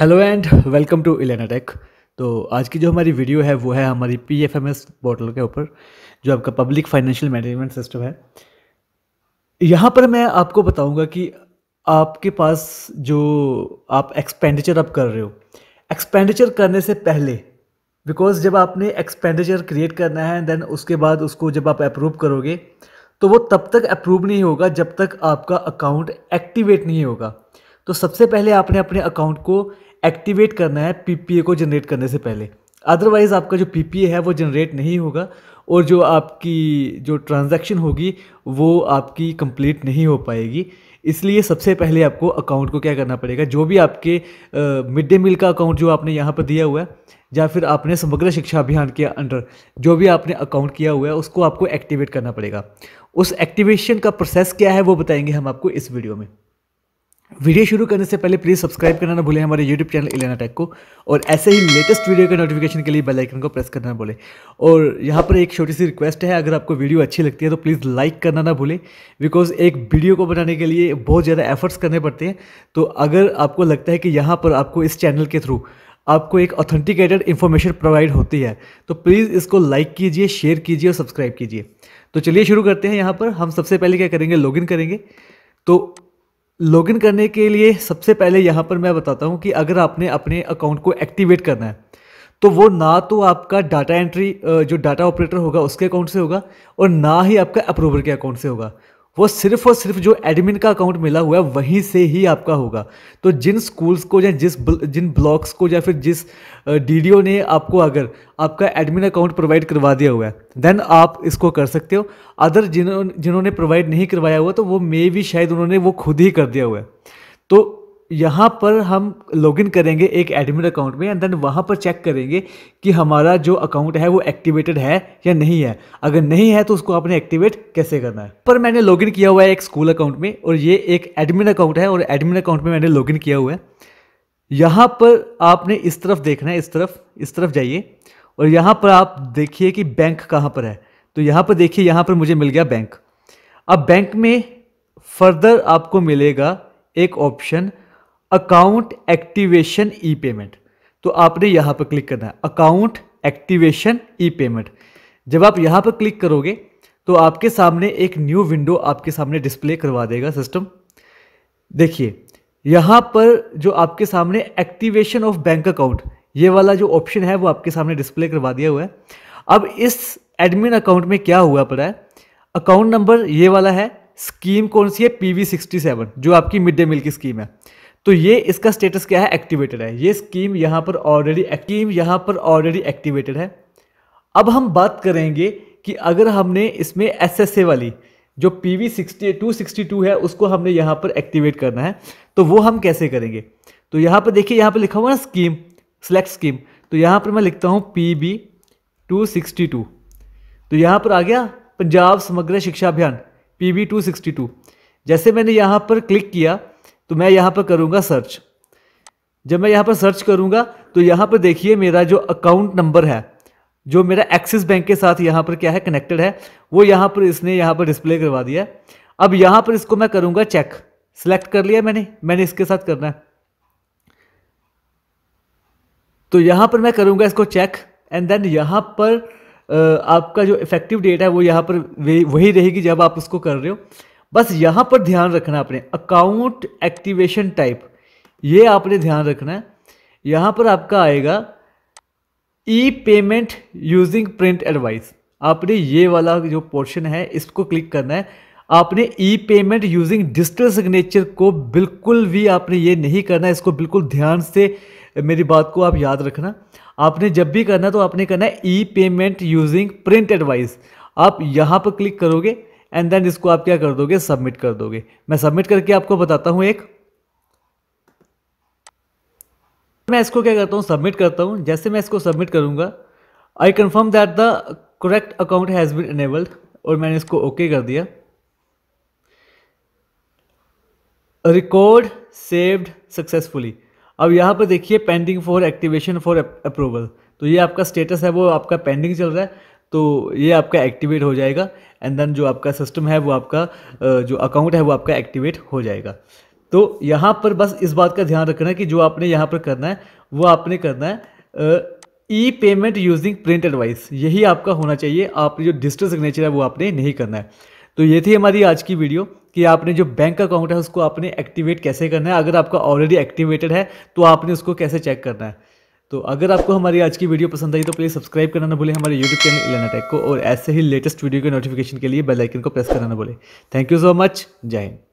hello and welcome to Elena tech तो आज की जो हमारी वीडियो है वो है हमारी P F M S portal के ऊपर जो आपका पब्लिक फाइनेंशियल मैनेजमेंट सिस्टम है यहाँ पर मैं आपको बताऊँगा कि आपके पास जो आप एक्सपेंडिचर आप कर रहे हो एक्सपेंडिचर करने से पहले बिकॉज जब आपने एक्सपेंडिचर क्रिएट करना है देन उसके बाद उसको जब आप अप्रूव करोगे तो वो तब तक अप्रूव नहीं होगा जब तक आपका अकाउंट एक्टिवेट नहीं होगा तो सबसे पहले आपने अपने अकाउंट को एक्टिवेट करना है पीपीए को जनरेट करने से पहले अदरवाइज़ आपका जो पीपीए है वो जनरेट नहीं होगा और जो आपकी जो ट्रांजैक्शन होगी वो आपकी कंप्लीट नहीं हो पाएगी इसलिए सबसे पहले आपको अकाउंट को क्या करना पड़ेगा जो भी आपके मिड डे मील का अकाउंट जो आपने यहाँ पर दिया हुआ है या फिर आपने समग्र शिक्षा अभियान के अंडर जो भी आपने अकाउंट किया हुआ है उसको आपको एक्टिवेट करना पड़ेगा उस एक्टिवेशन का प्रोसेस क्या है वो बताएंगे हम आपको इस वीडियो में वीडियो शुरू करने से पहले प्लीज़ सब्सक्राइब करना ना भूलें हमारे यूट्यूब चैनल इलेना टेक को और ऐसे ही लेटेस्ट वीडियो के नोटिफिकेशन के लिए बेल आइकन को प्रेस करना ना भूलें और यहाँ पर एक छोटी सी रिक्वेस्ट है अगर आपको वीडियो अच्छी लगती है तो प्लीज़ लाइक करना ना भूलें बिकॉज एक वीडियो को बनाने के लिए बहुत ज़्यादा एफर्ट्स करने पड़ते हैं तो अगर आपको लगता है कि यहाँ पर आपको इस चैनल के थ्रू आपको एक ऑथेंटिकेटेड इन्फॉर्मेशन प्रोवाइड होती है तो प्लीज़ इसको लाइक कीजिए शेयर कीजिए और सब्सक्राइब कीजिए तो चलिए शुरू करते हैं यहाँ पर हम सबसे पहले क्या करेंगे लॉगिन करेंगे तो लॉगिन करने के लिए सबसे पहले यहाँ पर मैं बताता हूँ कि अगर आपने अपने अकाउंट को एक्टिवेट करना है तो वो ना तो आपका डाटा एंट्री जो डाटा ऑपरेटर होगा उसके अकाउंट से होगा और ना ही आपका अप्रूवर के अकाउंट से होगा वो सिर्फ और सिर्फ जो एडमिन का अकाउंट मिला हुआ है वहीं से ही आपका होगा तो जिन स्कूल्स को या जिस जिन ब्लॉक्स को या फिर जिस डी ने आपको अगर आपका एडमिन अकाउंट प्रोवाइड करवा दिया हुआ है देन आप इसको कर सकते हो अदर जिन्होंने जिन्होंने प्रोवाइड नहीं करवाया हुआ तो वो मे भी शायद उन्होंने वो खुद ही कर दिया हुआ है तो यहाँ पर हम लॉगिन करेंगे एक एडमिन अकाउंट में एंड देन वहाँ पर चेक करेंगे कि हमारा जो अकाउंट है वो एक्टिवेटेड है या नहीं है अगर नहीं है तो उसको आपने एक्टिवेट कैसे करना है पर मैंने लॉगिन किया हुआ है एक स्कूल अकाउंट में और ये एक एडमिन अकाउंट है और एडमिन अकाउंट में मैंने लॉगिन किया हुआ है यहाँ पर आपने इस तरफ देखना है इस तरफ इस तरफ जाइए और यहाँ पर आप देखिए कि बैंक कहाँ पर है तो यहाँ पर देखिए यहाँ पर मुझे मिल गया बैंक अब बैंक में फर्दर आपको मिलेगा एक option account activation e payment तो आपने यहाँ पर क्लिक करना है अकाउंट एक्टिवेशन ई पेमेंट जब आप यहाँ पर क्लिक करोगे तो आपके सामने एक न्यू विंडो आपके सामने डिस्प्ले करवा देगा सिस्टम देखिए यहाँ पर जो आपके सामने एक्टिवेशन ऑफ बैंक अकाउंट ये वाला जो ऑप्शन है वो आपके सामने डिस्प्ले करवा दिया हुआ है अब इस एडमिन अकाउंट में क्या हुआ पड़ा है अकाउंट नंबर ये वाला है स्कीम कौन सी है पी वी सिक्सटी सेवन जो आपकी मिड डे मील की स्कीम है तो ये इसका स्टेटस क्या है एक्टिवेटेड है ये स्कीम यहाँ पर ऑलरेडी स्कीम यहाँ पर ऑलरेडी एक्टिवेटेड है अब हम बात करेंगे कि अगर हमने इसमें एस वाली जो P V sixty two sixty two है उसको हमने यहाँ पर एक्टिवेट करना है तो वो हम कैसे करेंगे तो यहाँ पर देखिए यहाँ पर लिखा हुआ ना स्कीम सेलेक्ट स्कीम तो यहाँ पर मैं लिखता हूँ P B two sixty two तो यहाँ पर आ गया Punjab Samagra Shiksha Abhiyan P B two sixty two जैसे मैंने यहाँ पर क्लिक किया तो मैं यहाँ पर करूँगा सर्च जब मैं यहाँ पर सर्च करूँगा तो यहाँ पर देखिए मेरा जो अकाउंट नंबर है जो मेरा एक्सिस बैंक के साथ यहाँ पर क्या है कनेक्टेड है वो यहाँ पर इसने यहाँ पर डिस्प्ले करवा दिया अब यहाँ पर इसको मैं करूँगा चेक सेलेक्ट कर लिया मैंने मैंने इसके साथ करना है तो यहाँ पर मैं करूँगा इसको चेक एंड देन यहाँ पर आपका जो इफेक्टिव डेट है वो यहाँ पर वही रहेगी जब आप उसको कर रहे हो बस यहाँ पर ध्यान रखना अपने अकाउंट एक्टिवेशन टाइप ये आपने ध्यान रखना है यहाँ पर आपका आएगा e payment using print advice आपने ये वाला जो पोर्शन है इसको क्लिक करना है आपने e payment using digital signature को बिल्कुल भी आपने ये नहीं करना इसको बिल्कुल ध्यान से मेरी बात को आप याद रखना आपने जब भी करना तो आपने करना है e payment using print advice आप यहाँ पर क्लिक करोगे एंड देन इसको आप क्या कर दोगे सबमिट कर दोगे मैं सबमिट करके आपको बताता हूं एक मैं इसको क्या करता हूं सबमिट करता हूं जैसे मैं इसको सबमिट करूंगा I confirm that the correct account has been enabled और मैंने इसको ओके okay कर दिया रिकॉर्ड सेव्ड सक्सेसफुली अब यहां पर देखिए pending for activation for approval तो ये आपका स्टेटस है वो आपका पेंडिंग चल रहा है तो ये आपका एक्टिवेट हो जाएगा एंड देन जो आपका सिस्टम है वो आपका जो अकाउंट है वो आपका एक्टिवेट हो जाएगा तो यहाँ पर बस इस बात का ध्यान रखना है कि जो आपने यहाँ पर करना है वो आपने करना है e payment using print advice यही आपका होना चाहिए आपने जो डिजिटल सिग्नेचर है वो आपने नहीं करना है तो ये थी हमारी आज की वीडियो कि आपने जो बैंक अकाउंट है उसको आपने एक्टिवेट कैसे करना है अगर आपका ऑलरेडी एक्टिवेटेड है तो आपने उसको कैसे चेक करना है तो अगर आपको हमारी आज की वीडियो पसंद आई तो प्लीज़ सब्सक्राइब करना ना भूलें हमारे यूट्यूब चैनल इलेना टेक को और ऐसे ही लेटेस्ट वीडियो के नोटिफिकेशन के लिए बेल आइकन को प्रेस करना ना भूलें थैंक यू सो मच जय हिंद